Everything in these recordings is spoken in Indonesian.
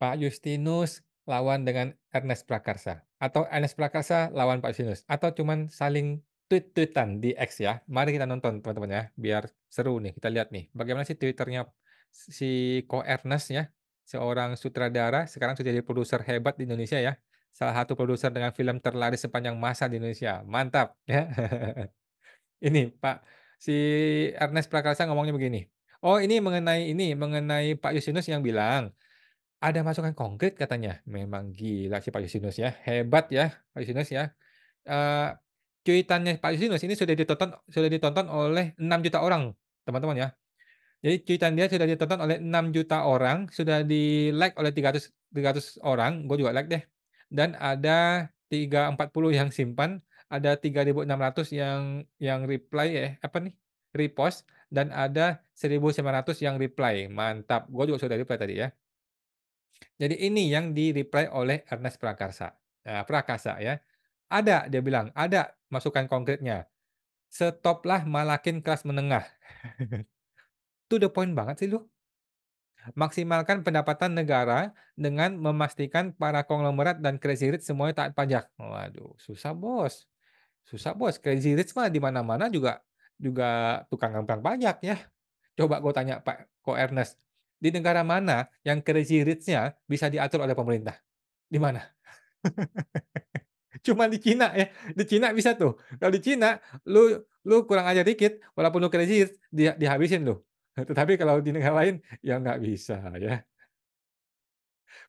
Pak Justinus lawan dengan Ernest Prakarsa atau Ernest Prakarsa lawan Pak Justinus atau cuman saling tweet-tweetan di X ya. Mari kita nonton teman-teman ya, biar seru nih. Kita lihat nih bagaimana sih Twitternya si Ko Ernest ya, seorang sutradara sekarang sudah jadi produser hebat di Indonesia ya. Salah satu produser dengan film terlaris sepanjang masa di Indonesia. Mantap ya. ini Pak si Ernest Prakarsa ngomongnya begini. Oh, ini mengenai ini mengenai Pak justinus yang bilang ada masukan konkret katanya. Memang gila sih Pak Yusinus ya. Hebat ya Pak Yusinus ya. Uh, cuitannya Pak Yusinus ini sudah ditonton sudah ditonton oleh 6 juta orang, teman-teman ya. Jadi cuitan dia sudah ditonton oleh 6 juta orang, sudah di-like oleh 300 300 orang, gue juga like deh. Dan ada 340 yang simpan, ada 3600 yang yang reply ya, apa nih? repost dan ada 1900 yang reply. Mantap. Gue juga sudah reply tadi ya. Jadi ini yang di-reply oleh Ernest Prakarsa. Nah, Prakasa ya. Ada, dia bilang, ada masukan konkretnya. Stoplah malakin kelas menengah. to the point banget sih lu. Maksimalkan pendapatan negara dengan memastikan para konglomerat dan crazy rich semuanya taat pajak. Waduh, susah bos. Susah bos. Crazy rich mah di mana-mana juga juga tukang gampang pajak ya. Coba gue tanya Pak Ko Ernest, di negara mana yang crazy rich-nya bisa diatur oleh pemerintah? Di mana? Cuma di Cina ya. Di Cina bisa tuh. Kalau di Cina, lu lu kurang aja dikit, walaupun lu crazy rich, di, dihabisin lu. Tetapi kalau di negara lain, ya nggak bisa ya.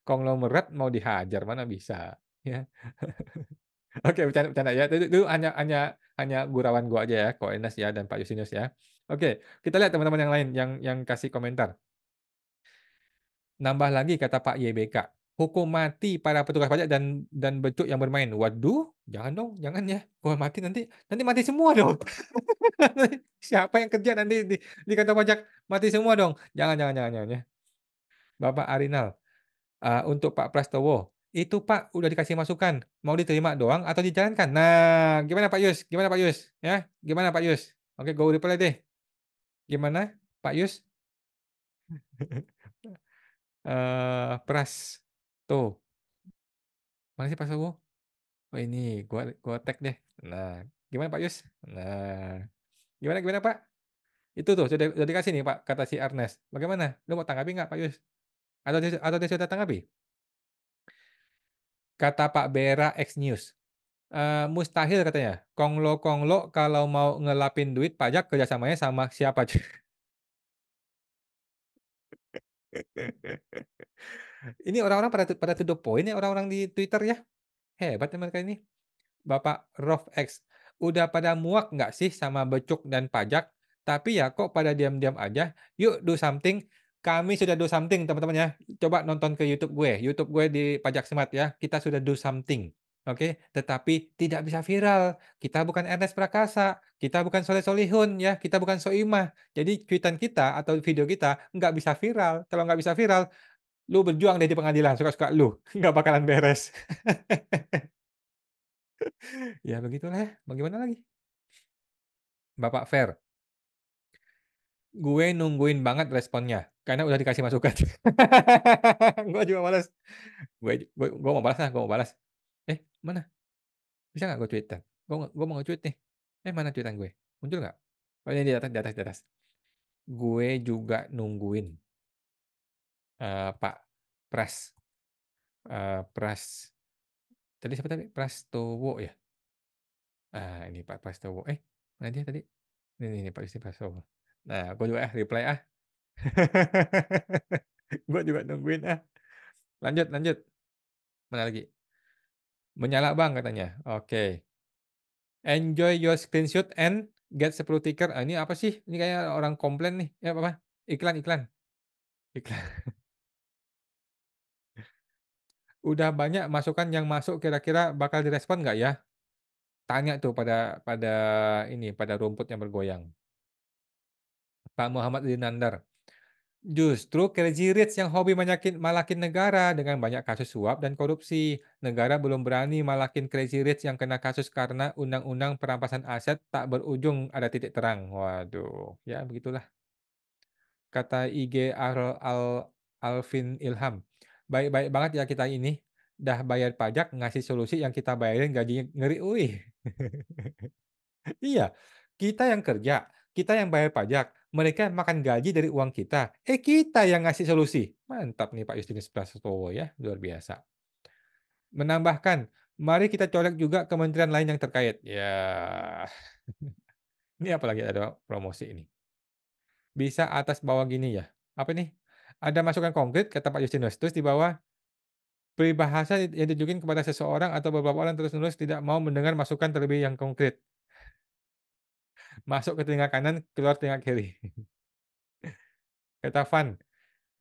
Konglomerat mau dihajar, mana bisa ya. Oke, bercanda, bercanda ya. Itu, itu hanya hanya hanya gurawan gua aja ya, koinas ya dan Pak Yusinus ya. Oke, kita lihat teman-teman yang lain yang yang kasih komentar. Nambah lagi kata Pak YBK, hukum mati para petugas pajak dan dan becuk yang bermain. Waduh, jangan dong, jangan ya. Kalau mati nanti nanti mati semua dong. Siapa yang kerja nanti di, di kantor pajak mati semua dong. Jangan jangan jangan jangan ya. Bapak Arinal, uh, untuk Pak Prastowo, itu Pak udah dikasih masukan, mau diterima doang atau dijalankan? Nah, gimana Pak Yus? Gimana Pak Yus? Ya, gimana Pak Yus? Oke, go reply deh. Gimana Pak Yus? press tuh, Mana sih gua? Oh ini, gua gua tag deh. Nah, gimana Pak Yus? Nah, gimana gimana Pak? Itu tuh sudah sudah dikasih nih Pak, kata si Ernest. Bagaimana? Lu mau tanggapi nggak Pak Yus? Atau dia, atau dia sudah tanggapi? Kata Pak Bera X News. Uh, mustahil katanya. Konglo konglo kalau mau ngelapin duit pajak kerjasamanya sama siapa? ini orang-orang pada pada to the ya orang-orang di Twitter ya. Hebat ya mereka ini. Bapak Rof X. Udah pada muak nggak sih sama becuk dan pajak? Tapi ya kok pada diam-diam aja. Yuk do something. Kami sudah do something teman-teman ya. Coba nonton ke YouTube gue. YouTube gue di pajak semat ya. Kita sudah do something. Oke, tetapi tidak bisa viral. Kita bukan Ernest Prakasa, kita bukan Soleh Solihun, ya, kita bukan Soimah. Jadi cuitan kita atau video kita nggak bisa viral. Kalau nggak bisa viral, lu berjuang deh di pengadilan, suka-suka lu, nggak bakalan beres. ya begitulah. Ya. Bagaimana lagi? Bapak Fair? gue nungguin banget responnya karena udah dikasih masukan. gue juga malas. Gue, gue gue mau balas lah, gue mau balas Eh, mana? Bisa nggak gue cuitan? Gue, gue mau nge-tweet nih. Eh, mana cuitan gue? Muncul nggak? Oh, ini di atas, di atas, di atas. Gue juga nungguin uh, Pak Pras. Uh, Pras. Tadi siapa tadi? pras towo ya? Ah, ini Pak pras towo Eh, mana dia tadi? Ini, ini, ini Pak pras towo Nah, gue juga ah, reply ah. gue juga nungguin ah. Lanjut, lanjut. Mana lagi? Menyala bang katanya. Oke. Enjoy your screenshot and get 10 ticker. Ah, ini apa sih? Ini kayak orang komplain nih. Ya apa? Iklan, iklan. Iklan. Udah banyak masukan yang masuk kira-kira bakal direspon nggak ya? Tanya tuh pada pada ini pada rumput yang bergoyang. Pak Muhammad Dinandar. Justru Crazy Rich yang hobi menyakit malakin negara dengan banyak kasus suap dan korupsi. Negara belum berani malakin Crazy Rich yang kena kasus karena undang-undang perampasan aset tak berujung ada titik terang. Waduh, ya begitulah. Kata IG Al, Al Alvin Ilham. Baik-baik banget ya kita ini. Dah bayar pajak, ngasih solusi yang kita bayarin gajinya ngeri. Wih. iya, kita yang kerja, kita yang bayar pajak, mereka makan gaji dari uang kita. Eh kita yang ngasih solusi. Mantap nih Pak Justinus Prasetowo ya, luar biasa. Menambahkan, mari kita colek juga kementerian lain yang terkait. Ya, ini apalagi ada promosi ini. Bisa atas bawah gini ya. Apa nih? Ada masukan konkret kata Pak Justinus. Terus di bawah peribahasa yang ditujukan kepada seseorang atau beberapa orang terus menerus tidak mau mendengar masukan terlebih yang konkret masuk ke telinga kanan, keluar telinga kiri. Kata Van,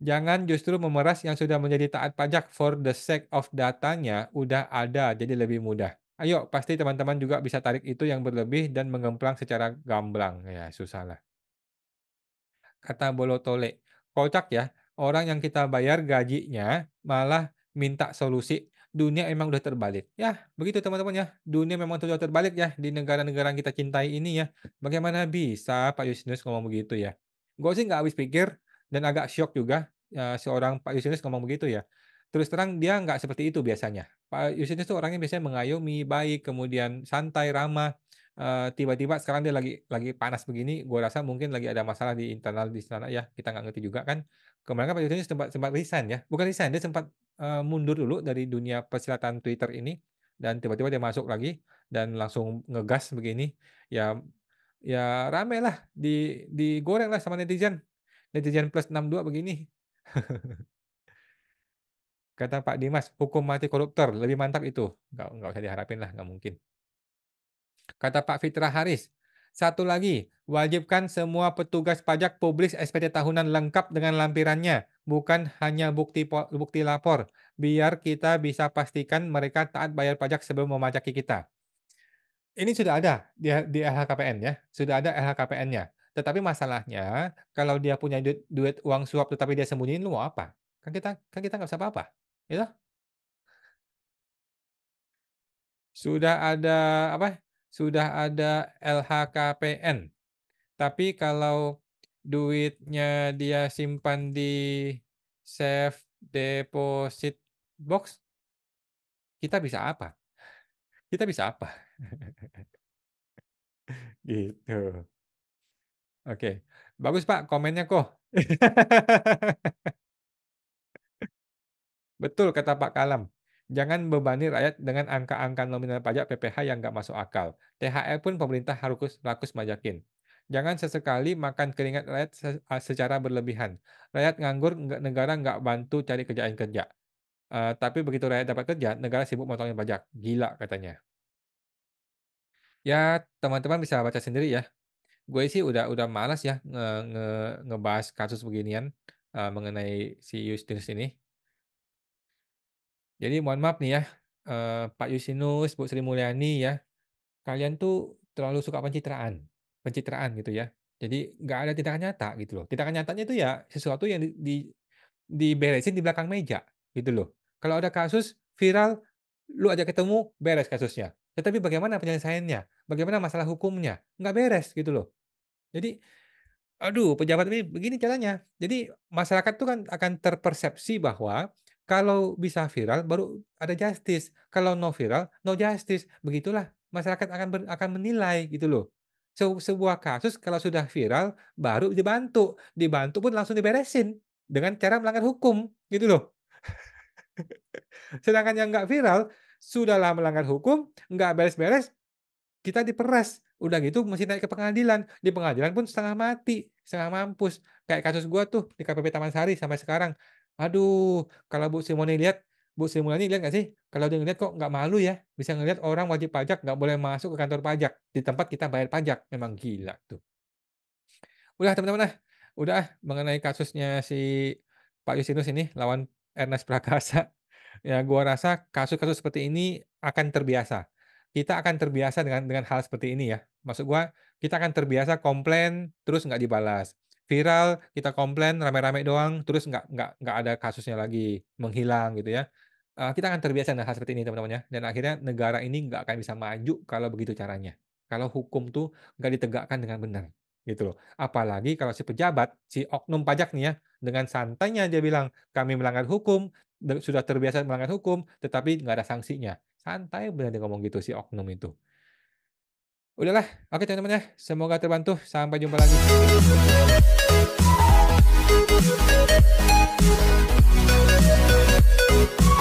jangan justru memeras yang sudah menjadi taat pajak for the sake of datanya udah ada, jadi lebih mudah. Ayo, pasti teman-teman juga bisa tarik itu yang berlebih dan mengemplang secara gamblang. Ya, susah lah. Kata Bolotole, kocak ya, orang yang kita bayar gajinya malah minta solusi dunia emang udah terbalik. Ya, begitu teman-teman ya. Dunia memang sudah terbalik ya di negara-negara yang kita cintai ini ya. Bagaimana bisa Pak Yusinus ngomong begitu ya? Gue sih nggak habis pikir dan agak shock juga ya, seorang Pak Yusinus ngomong begitu ya. Terus terang dia nggak seperti itu biasanya. Pak Yusinus tuh orangnya biasanya mengayomi, baik, kemudian santai, ramah. Uh, tiba-tiba sekarang dia lagi lagi panas begini, gue rasa mungkin lagi ada masalah di internal di sana ya, kita nggak ngerti juga kan. Kemarin kan Pak Yusinus sempat sempat resign ya, bukan resign, dia sempat Eh, mundur dulu dari dunia persilatan Twitter ini dan tiba-tiba dia masuk lagi dan langsung ngegas begini ya ya rame lah di digoreng lah sama netizen netizen plus 62 begini kata Pak Dimas hukum mati koruptor lebih mantap itu nggak nggak usah diharapin lah nggak mungkin kata Pak Fitra Haris satu lagi, wajibkan semua petugas pajak publik SPT tahunan lengkap dengan lampirannya, bukan hanya bukti bukti lapor, biar kita bisa pastikan mereka taat bayar pajak sebelum memajaki kita. Ini sudah ada di, di LHKPN ya, sudah ada LHKPN-nya. Tetapi masalahnya, kalau dia punya duit, duit uang suap tetapi dia sembunyiin, lu mau apa? Kan kita kan kita nggak bisa apa-apa, gitu. Sudah ada apa? sudah ada LHKPN. Tapi kalau duitnya dia simpan di safe deposit box, kita bisa apa? Kita bisa apa? gitu. Oke, bagus Pak komennya kok. Betul kata Pak Kalam. Jangan bebani rakyat dengan angka-angka nominal pajak PPH yang nggak masuk akal. THR pun pemerintah harus rakus majakin. Jangan sesekali makan keringat rakyat secara berlebihan. Rakyat nganggur, negara nggak bantu cari kerjaan kerja. Uh, tapi begitu rakyat dapat kerja, negara sibuk motongin pajak. Gila katanya. Ya, teman-teman bisa baca sendiri ya. Gue sih udah udah malas ya nge, nge, ngebahas kasus beginian uh, mengenai si Justinus ini. Jadi mohon maaf nih ya, uh, Pak Yusinus, Bu Sri Mulyani ya, kalian tuh terlalu suka pencitraan, pencitraan gitu ya. Jadi nggak ada tindakan nyata gitu loh. Tindakan nyatanya itu ya sesuatu yang di, di diberesin di belakang meja gitu loh. Kalau ada kasus viral, lu aja ketemu beres kasusnya. Tetapi bagaimana penyelesaiannya? Bagaimana masalah hukumnya? Nggak beres gitu loh. Jadi, aduh pejabat ini begini caranya. Jadi masyarakat tuh kan akan terpersepsi bahwa kalau bisa viral baru ada justice. Kalau no viral, no justice. Begitulah masyarakat akan ber, akan menilai gitu loh. so, sebuah kasus kalau sudah viral baru dibantu. Dibantu pun langsung diberesin dengan cara melanggar hukum gitu loh. Sedangkan yang nggak viral sudahlah melanggar hukum, nggak beres-beres, kita diperas. Udah gitu mesti naik ke pengadilan. Di pengadilan pun setengah mati, setengah mampus. Kayak kasus gua tuh di KPP Taman Sari sampai sekarang Aduh, kalau Bu Simone lihat, Bu Simone lihat nggak sih? Kalau dia ngeliat kok nggak malu ya, bisa ngelihat orang wajib pajak nggak boleh masuk ke kantor pajak di tempat kita bayar pajak, memang gila tuh. Udah teman-teman ah, udah ah, mengenai kasusnya si Pak Yusinus ini lawan Ernest Prakasa. Ya, gua rasa kasus-kasus seperti ini akan terbiasa. Kita akan terbiasa dengan dengan hal seperti ini ya. Maksud gua, kita akan terbiasa komplain terus nggak dibalas viral kita komplain rame-rame doang terus nggak nggak nggak ada kasusnya lagi menghilang gitu ya uh, kita akan terbiasa dengan hal seperti ini teman temannya dan akhirnya negara ini nggak akan bisa maju kalau begitu caranya kalau hukum tuh nggak ditegakkan dengan benar gitu loh apalagi kalau si pejabat si oknum pajak nih ya dengan santainya dia bilang kami melanggar hukum sudah terbiasa melanggar hukum tetapi nggak ada sanksinya santai benar dia ngomong gitu si oknum itu udahlah. Oke teman-teman ya, semoga terbantu. Sampai jumpa lagi.